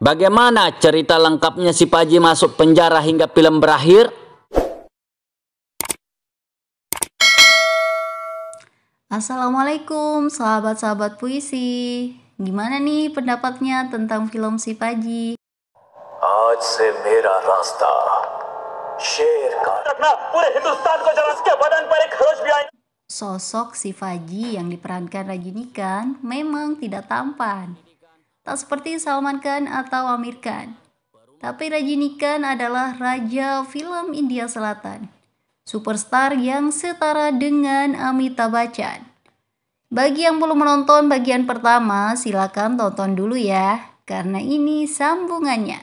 Bagaimana cerita lengkapnya si Paji masuk penjara hingga film berakhir? Assalamualaikum sahabat-sahabat puisi. Gimana nih pendapatnya tentang film si Paji? Sosok si Faji yang diperankan Rajini kan memang tidak tampan tak seperti Salman Khan atau Amir Khan. Tapi Rajini Khan adalah raja film India Selatan, superstar yang setara dengan Amitabh Bachchan. Bagi yang belum menonton bagian pertama, silakan tonton dulu ya, karena ini sambungannya.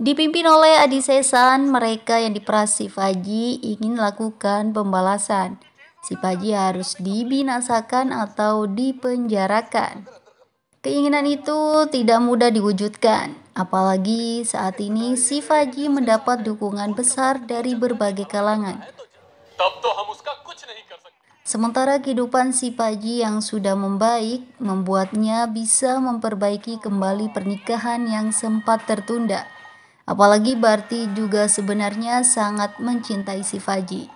Dipimpin oleh Adi Sesan, mereka yang diperasi Faji ingin lakukan pembalasan Si Paji harus dibinasakan atau dipenjarakan. Keinginan itu tidak mudah diwujudkan, apalagi saat ini si Faji mendapat dukungan besar dari berbagai kalangan. Sementara kehidupan si Paji yang sudah membaik membuatnya bisa memperbaiki kembali pernikahan yang sempat tertunda. Apalagi Barti juga sebenarnya sangat mencintai si Faji.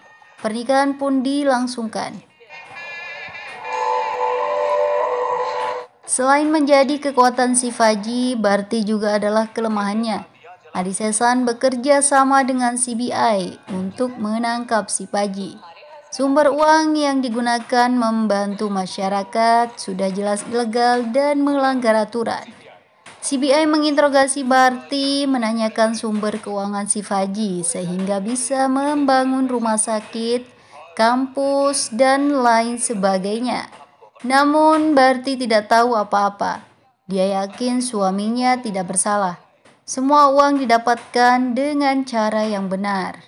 Pernikahan pun dilangsungkan. Selain menjadi kekuatan Si Faji, Barti juga adalah kelemahannya. Adi Sesan bekerja sama dengan CBI untuk menangkap Si Faji. Sumber uang yang digunakan membantu masyarakat sudah jelas ilegal dan melanggar aturan. CBI menginterogasi Barti menanyakan sumber keuangan si Faji sehingga bisa membangun rumah sakit, kampus, dan lain sebagainya. Namun Barti tidak tahu apa-apa. Dia yakin suaminya tidak bersalah. Semua uang didapatkan dengan cara yang benar.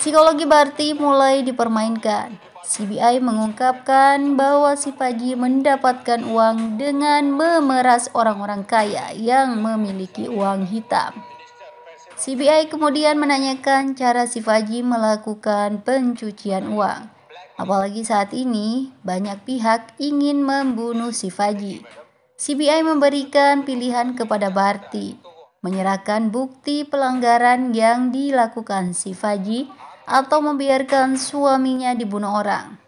Psikologi Barti mulai dipermainkan. CBI mengungkapkan bahwa si Pagi mendapatkan uang dengan memeras orang-orang kaya yang memiliki uang hitam. CBI kemudian menanyakan cara si Pagi melakukan pencucian uang. Apalagi saat ini, banyak pihak ingin membunuh si CBI memberikan pilihan kepada Barti, menyerahkan bukti pelanggaran yang dilakukan si atau membiarkan suaminya dibunuh orang.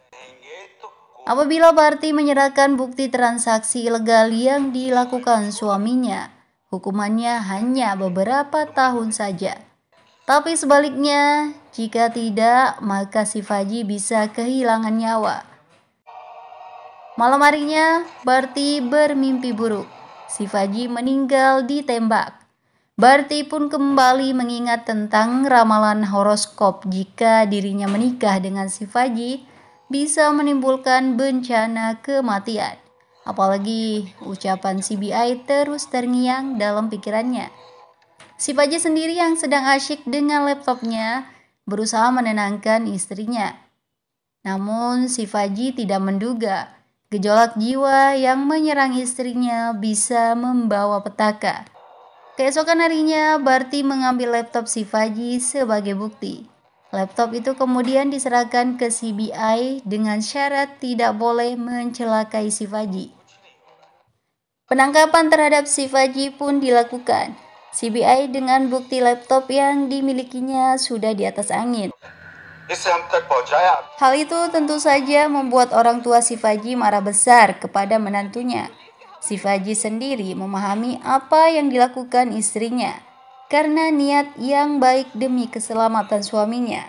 Apabila Barti menyerahkan bukti transaksi ilegal yang dilakukan suaminya, hukumannya hanya beberapa tahun saja. Tapi sebaliknya, jika tidak, maka si Faji bisa kehilangan nyawa. Malam harinya, Barti bermimpi buruk. Si Faji meninggal ditembak. Barti pun kembali mengingat tentang ramalan horoskop jika dirinya menikah dengan si Faji bisa menimbulkan bencana kematian. Apalagi ucapan CBI terus terngiang dalam pikirannya. Si Faji sendiri yang sedang asyik dengan laptopnya berusaha menenangkan istrinya. Namun si Faji tidak menduga gejolak jiwa yang menyerang istrinya bisa membawa petaka. Keesokan harinya, Barti mengambil laptop si Faji sebagai bukti. Laptop itu kemudian diserahkan ke CBI dengan syarat tidak boleh mencelakai si Faji. Penangkapan terhadap si Faji pun dilakukan. CBI dengan bukti laptop yang dimilikinya sudah di atas angin. Hal itu tentu saja membuat orang tua si Faji marah besar kepada menantunya. Si Faji sendiri memahami apa yang dilakukan istrinya karena niat yang baik demi keselamatan suaminya.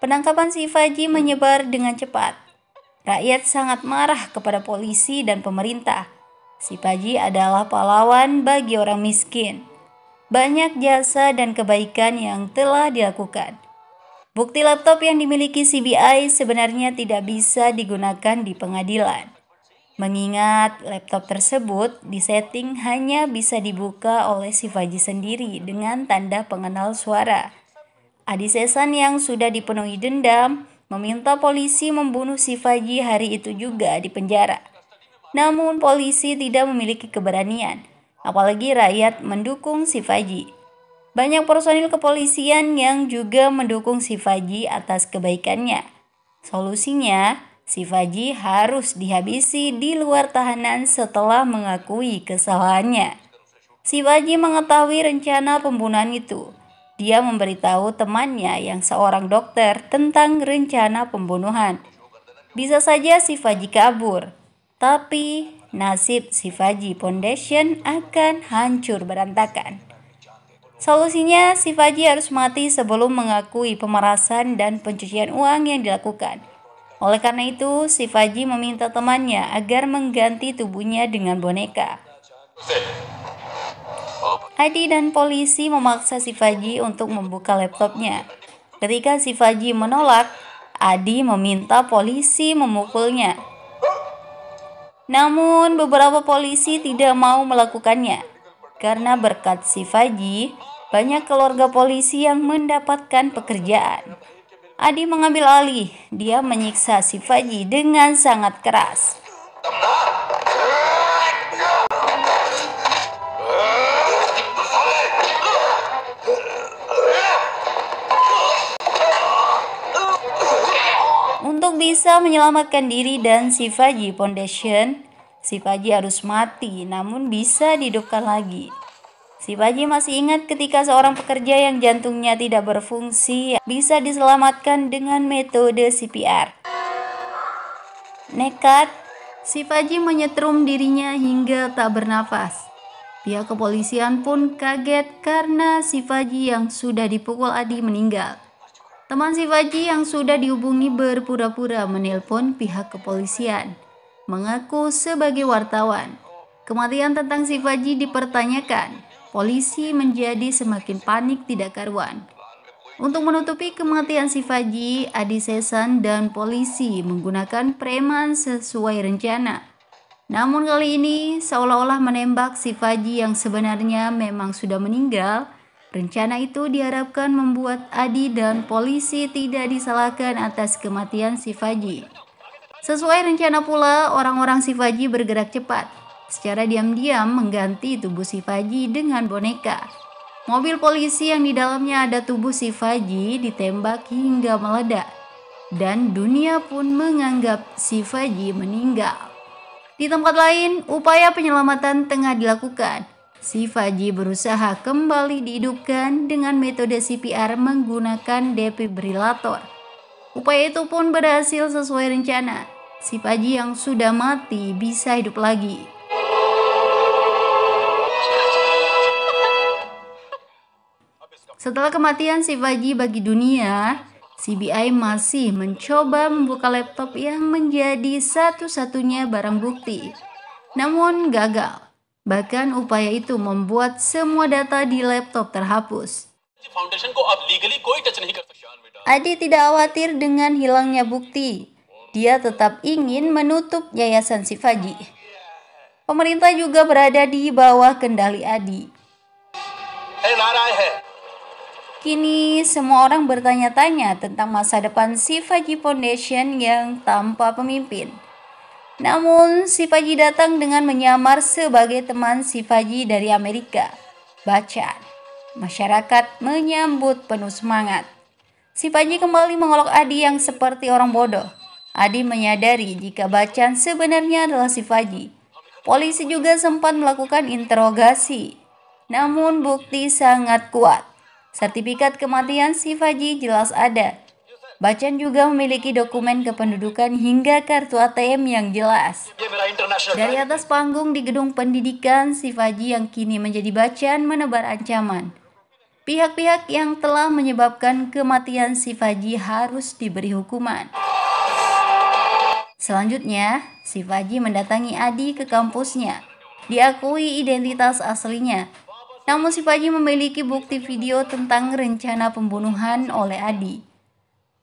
Penangkapan si Faji menyebar dengan cepat. Rakyat sangat marah kepada polisi dan pemerintah. Si Faji adalah pahlawan bagi orang miskin. Banyak jasa dan kebaikan yang telah dilakukan. Bukti laptop yang dimiliki CBI sebenarnya tidak bisa digunakan di pengadilan. Mengingat laptop tersebut disetting hanya bisa dibuka oleh si Faji sendiri dengan tanda pengenal suara. Adi Sesan yang sudah dipenuhi dendam meminta polisi membunuh si Faji hari itu juga di penjara. Namun polisi tidak memiliki keberanian, apalagi rakyat mendukung si Faji. Banyak personil kepolisian yang juga mendukung si Faji atas kebaikannya. Solusinya, Si Faji harus dihabisi di luar tahanan setelah mengakui kesalahannya. Si Faji mengetahui rencana pembunuhan itu. Dia memberitahu temannya yang seorang dokter tentang rencana pembunuhan. Bisa saja si Faji kabur, tapi nasib si Faji Foundation akan hancur berantakan. Solusinya, si Faji harus mati sebelum mengakui pemerasan dan pencucian uang yang dilakukan. Oleh karena itu, si Faji meminta temannya agar mengganti tubuhnya dengan boneka. Adi dan polisi memaksa si Faji untuk membuka laptopnya. Ketika si Faji menolak, Adi meminta polisi memukulnya. Namun beberapa polisi tidak mau melakukannya. Karena berkat si Faji, banyak keluarga polisi yang mendapatkan pekerjaan. Adi mengambil alih. Dia menyiksa si Faji dengan sangat keras. Untuk bisa menyelamatkan diri dan si Faji Foundation, si Faji harus mati namun bisa dihidupkan lagi. Shivaji masih ingat ketika seorang pekerja yang jantungnya tidak berfungsi bisa diselamatkan dengan metode CPR. Nekat, Sifaji menyetrum dirinya hingga tak bernafas. Pihak kepolisian pun kaget karena Sifaji yang sudah dipukul Adi meninggal. Teman Sifaji yang sudah dihubungi berpura-pura menelpon pihak kepolisian, mengaku sebagai wartawan. Kematian tentang Sifaji dipertanyakan polisi menjadi semakin panik tidak karuan. Untuk menutupi kematian si Faji, Adi Sesan dan polisi menggunakan preman sesuai rencana. Namun kali ini seolah-olah menembak si Faji yang sebenarnya memang sudah meninggal. Rencana itu diharapkan membuat Adi dan polisi tidak disalahkan atas kematian si Faji. Sesuai rencana pula, orang-orang si Faji bergerak cepat secara diam-diam mengganti tubuh si Faji dengan boneka. Mobil polisi yang di dalamnya ada tubuh si Faji ditembak hingga meledak dan dunia pun menganggap si Faji meninggal. Di tempat lain, upaya penyelamatan tengah dilakukan. Si Faji berusaha kembali dihidupkan dengan metode CPR menggunakan defibrillator. Upaya itu pun berhasil sesuai rencana. Si Faji yang sudah mati bisa hidup lagi. Setelah kematian Sifaji bagi dunia, CBI masih mencoba membuka laptop yang menjadi satu-satunya barang bukti. Namun gagal. Bahkan upaya itu membuat semua data di laptop terhapus. Adi tidak khawatir dengan hilangnya bukti. Dia tetap ingin menutup yayasan Sivaji. Pemerintah juga berada di bawah kendali Adi. Kini semua orang bertanya-tanya tentang masa depan Sifaji Foundation yang tanpa pemimpin. Namun, Sifaji datang dengan menyamar sebagai teman Sifaji dari Amerika. Bacaan. Masyarakat menyambut penuh semangat. Sifaji kembali mengolok Adi yang seperti orang bodoh. Adi menyadari jika Bacaan sebenarnya adalah Sifaji. Polisi juga sempat melakukan interogasi. Namun bukti sangat kuat. Sertifikat kematian si Faji jelas ada. Bacan juga memiliki dokumen kependudukan hingga kartu ATM yang jelas. Dari atas panggung di gedung pendidikan, si Faji yang kini menjadi Bacan menebar ancaman. Pihak-pihak yang telah menyebabkan kematian si Faji harus diberi hukuman. Selanjutnya, si Faji mendatangi Adi ke kampusnya. Diakui identitas aslinya, namun si Paji memiliki bukti video tentang rencana pembunuhan oleh Adi.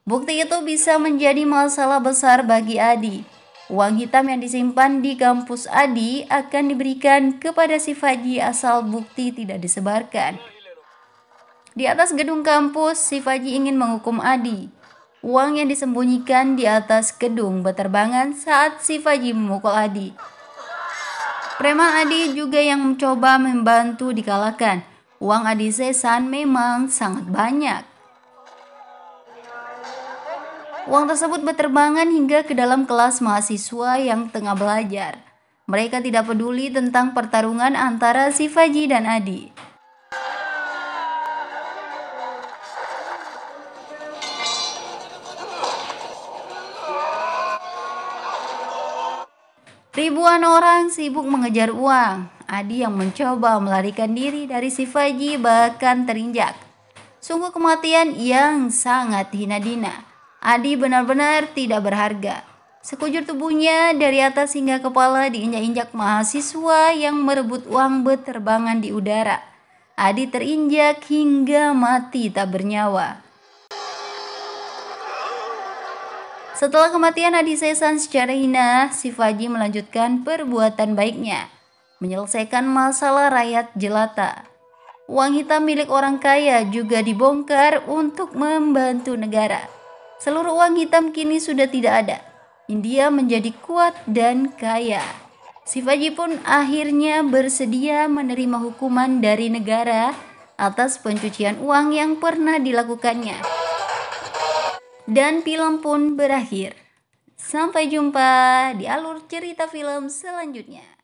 Bukti itu bisa menjadi masalah besar bagi Adi. Uang hitam yang disimpan di kampus Adi akan diberikan kepada si Faji asal bukti tidak disebarkan. Di atas gedung kampus, si Faji ingin menghukum Adi. Uang yang disembunyikan di atas gedung berterbangan saat si Faji memukul Adi. Preman Adi juga yang mencoba membantu dikalahkan. Uang Adi Sesan memang sangat banyak. Uang tersebut berterbangan hingga ke dalam kelas mahasiswa yang tengah belajar. Mereka tidak peduli tentang pertarungan antara Sifaji dan Adi. Ribuan orang sibuk mengejar uang. Adi yang mencoba melarikan diri dari si Faji bahkan terinjak. Sungguh kematian yang sangat hina dina. Adi benar-benar tidak berharga. Sekujur tubuhnya dari atas hingga kepala diinjak-injak mahasiswa yang merebut uang beterbangan di udara. Adi terinjak hingga mati tak bernyawa. Setelah kematian Adi Sesan secara hina, Sivaji melanjutkan perbuatan baiknya, menyelesaikan masalah rakyat jelata. Uang hitam milik orang kaya juga dibongkar untuk membantu negara. Seluruh uang hitam kini sudah tidak ada. India menjadi kuat dan kaya. Sifaji pun akhirnya bersedia menerima hukuman dari negara atas pencucian uang yang pernah dilakukannya. Dan film pun berakhir. Sampai jumpa di alur cerita film selanjutnya.